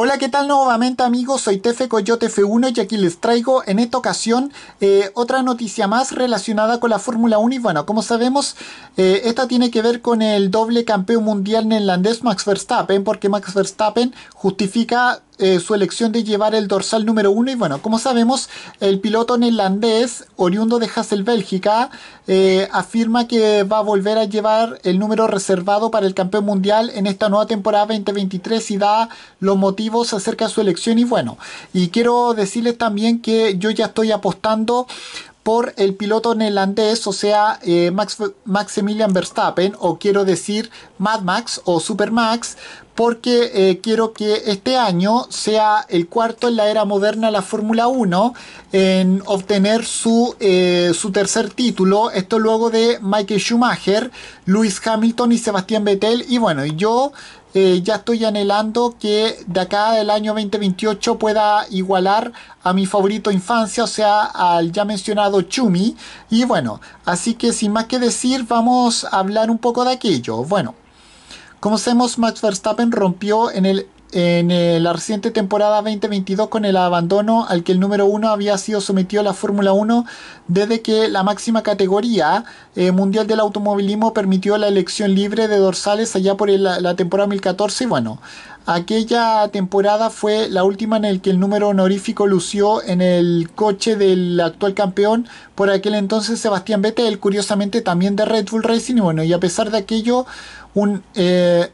Hola, ¿qué tal nuevamente amigos? Soy Tefe Coyote F1 y aquí les traigo en esta ocasión eh, otra noticia más relacionada con la Fórmula 1 y bueno, como sabemos, eh, esta tiene que ver con el doble campeón mundial neerlandés Max Verstappen porque Max Verstappen justifica eh, su elección de llevar el dorsal número uno. Y bueno, como sabemos, el piloto neerlandés, oriundo de Hassel, Bélgica, eh, afirma que va a volver a llevar el número reservado para el campeón mundial en esta nueva temporada 2023 y da los motivos acerca de su elección. Y bueno, y quiero decirles también que yo ya estoy apostando por el piloto neerlandés, o sea, eh, Max, Maximilian Verstappen, o quiero decir Mad Max o Super Max, porque eh, quiero que este año sea el cuarto en la era moderna de la Fórmula 1 en obtener su, eh, su tercer título. Esto luego de Michael Schumacher, Lewis Hamilton y Sebastián Vettel. Y bueno, yo eh, ya estoy anhelando que de acá el año 2028 pueda igualar a mi favorito infancia, o sea, al ya mencionado Chumi. Y bueno, así que sin más que decir, vamos a hablar un poco de aquello. Bueno, como sabemos, Max Verstappen rompió en el en eh, la reciente temporada 2022 con el abandono al que el número 1 había sido sometido a la Fórmula 1 desde que la máxima categoría eh, mundial del automovilismo permitió la elección libre de dorsales allá por la, temporada 2014 y bueno, aquella temporada fue la última en el que el número honorífico lució en el coche del actual campeón por aquel entonces Sebastián Vettel, curiosamente también de Red Bull Racing y bueno, y a pesar de aquello un... Eh,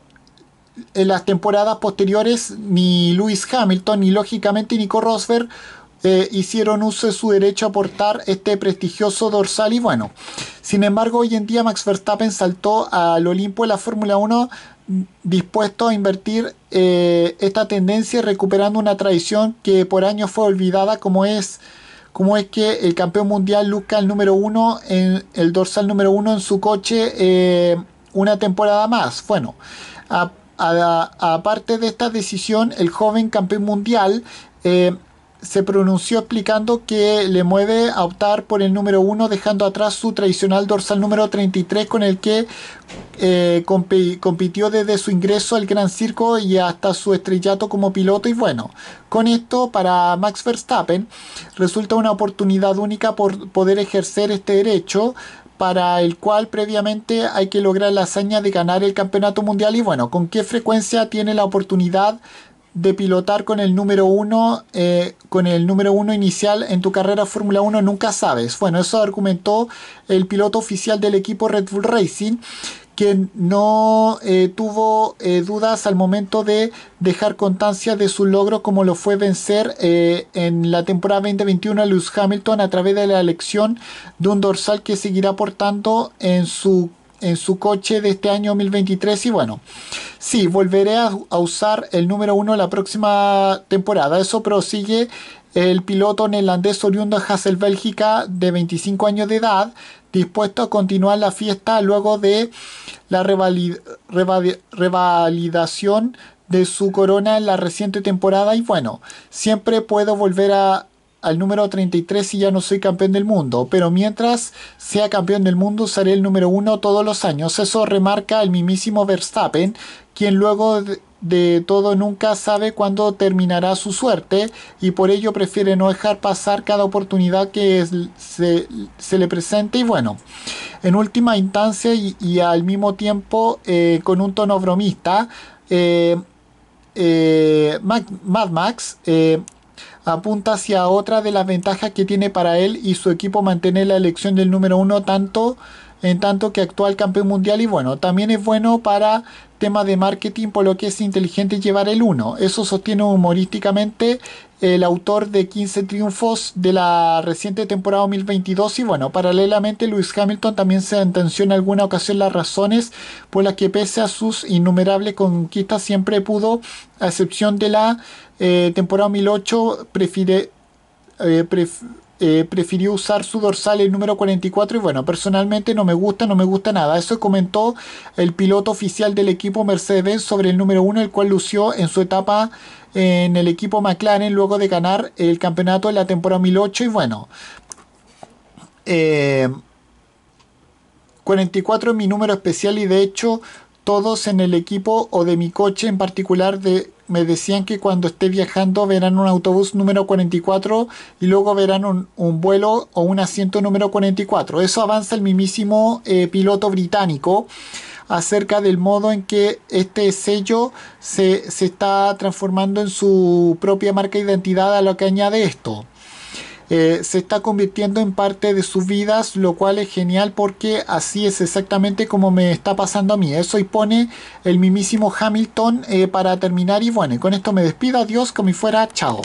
en las temporadas posteriores ni Lewis Hamilton ni lógicamente Nico Rosberg eh, hicieron uso de su derecho a portar este prestigioso dorsal y bueno, sin embargo hoy en día Max Verstappen saltó al Olimpo de la Fórmula 1 mm, dispuesto a invertir eh, esta tendencia recuperando una tradición que por años fue olvidada como es como es que el campeón mundial luzca el número uno en el dorsal número uno en su coche eh, una temporada más bueno a Aparte de esta decisión, el joven campeón mundial eh, se pronunció explicando que le mueve a optar por el número 1, dejando atrás su tradicional dorsal número 33 con el que eh, compitió desde su ingreso al Gran Circo y hasta su estrellato como piloto. Y bueno, con esto para Max Verstappen resulta una oportunidad única por poder ejercer este derecho para el cual previamente hay que lograr la hazaña de ganar el campeonato mundial y bueno, con qué frecuencia tiene la oportunidad de pilotar con el número uno, eh, con el número uno inicial en tu carrera Fórmula 1 nunca sabes. Bueno, eso argumentó el piloto oficial del equipo Red Bull Racing quien no eh, tuvo eh, dudas al momento de dejar constancia de su logro como lo fue vencer eh, en la temporada 2021 a Lewis Hamilton a través de la elección de un dorsal que seguirá portando en su en su coche de este año 2023 y bueno, sí, volveré a, usar el número 1 la próxima temporada. Eso prosigue el piloto neerlandés oriundo de Hassel, Bélgica, de 25 años de edad, dispuesto a continuar la fiesta luego de la revalidación de su corona en la reciente temporada. Y bueno, siempre puedo volver a al número 33 y ya no soy campeón del mundo, pero mientras sea campeón del mundo seré el número uno todos los años. Eso remarca el mismísimo Verstappen, quien luego de todo nunca sabe cuándo terminará su suerte y por ello prefiere no dejar pasar cada oportunidad que se, le presente y bueno, en última instancia y, al mismo tiempo eh, con un tono bromista, eh, eh, Mad Max apunta hacia otra de las ventajas que tiene para él y su equipo mantener la elección del número uno tanto en tanto que actual campeón mundial y bueno, también es bueno para tema de marketing por lo que es inteligente llevar el uno. Eso sostiene humorísticamente el autor de 15 triunfos de la reciente temporada 2022 y bueno, paralelamente Lewis Hamilton también se sentenció en alguna ocasión las razones por las que pese a sus innumerables conquistas siempre pudo, a excepción de la eh, temporada 2008, prefiere... Eh, eh, prefirió usar su dorsal el número 44 y bueno, personalmente no me gusta, no me gusta nada. Eso comentó el piloto oficial del equipo Mercedes sobre el número 1, el cual lució en su etapa en el equipo McLaren luego de ganar el campeonato en la temporada 2008 y bueno. 44 eh, es mi número especial y de hecho todos en el equipo o de mi coche en particular de, me decían que cuando esté viajando verán un autobús número 44 y luego verán un, vuelo o un asiento número 44. Eso avanza el mismísimo eh, piloto británico acerca del modo en que este sello se, se está transformando en su propia marca de identidad a lo que añade esto. Eh, se está convirtiendo en parte de sus vidas, lo cual es genial porque así es exactamente como me está pasando a mí. Eso y pone el mismísimo Hamilton eh, para terminar y bueno, con esto me despido, adiós, como fuera, chao.